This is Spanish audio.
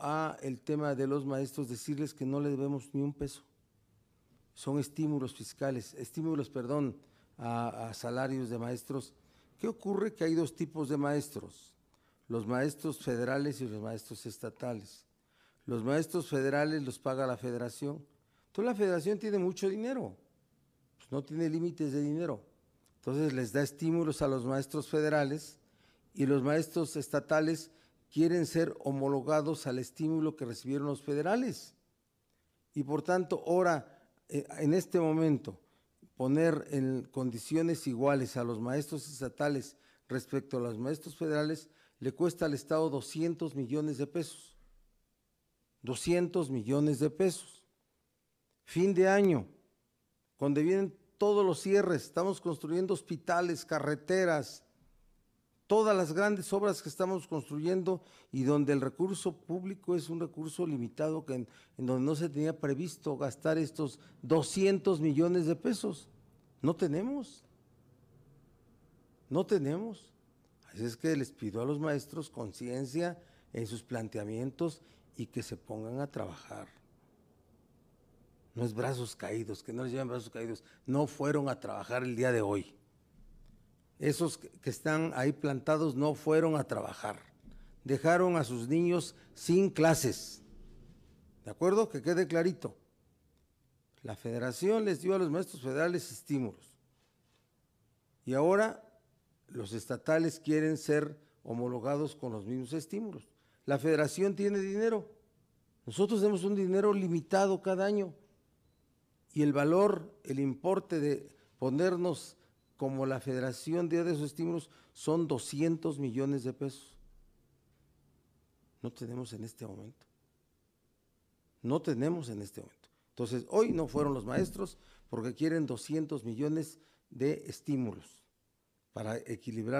a el tema de los maestros, decirles que no le debemos ni un peso. Son estímulos fiscales, estímulos, perdón, a, salarios de maestros. ¿Qué ocurre? Que hay dos tipos de maestros, los maestros federales y los maestros estatales. Los maestros federales los paga la federación. Entonces la federación tiene mucho dinero, pues, no tiene límites de dinero. Entonces les da estímulos a los maestros federales y los maestros estatales quieren ser homologados al estímulo que recibieron los federales. Y por tanto, ahora, eh, en este momento, poner en condiciones iguales a los maestros estatales respecto a los maestros federales le cuesta al Estado 200 millones de pesos. 200 millones de pesos. Fin de año, cuando vienen todos los cierres, estamos construyendo hospitales, carreteras, todas las grandes obras que estamos construyendo y donde el recurso público es un recurso limitado, en donde no se tenía previsto gastar estos 200 millones de pesos. No tenemos. No tenemos. Así es que les pido a los maestros conciencia en sus planteamientos y que se pongan a trabajar. No es brazos caídos, que no les lleven brazos caídos. No fueron a trabajar el día de hoy esos que están ahí plantados no fueron a trabajar. Dejaron a sus niños sin clases. ¿De acuerdo? Que quede clarito. La federación les dio a los maestros federales estímulos. Y ahora los estatales quieren ser homologados con los mismos estímulos. La federación tiene dinero. Nosotros tenemos un dinero limitado cada año. Y el valor, el importe de ponernos como la federación día de esos estímulos, son 200 millones de pesos. No tenemos en este momento. No tenemos en este momento. Entonces, hoy no fueron los maestros porque quieren 200 millones de estímulos para equilibrar.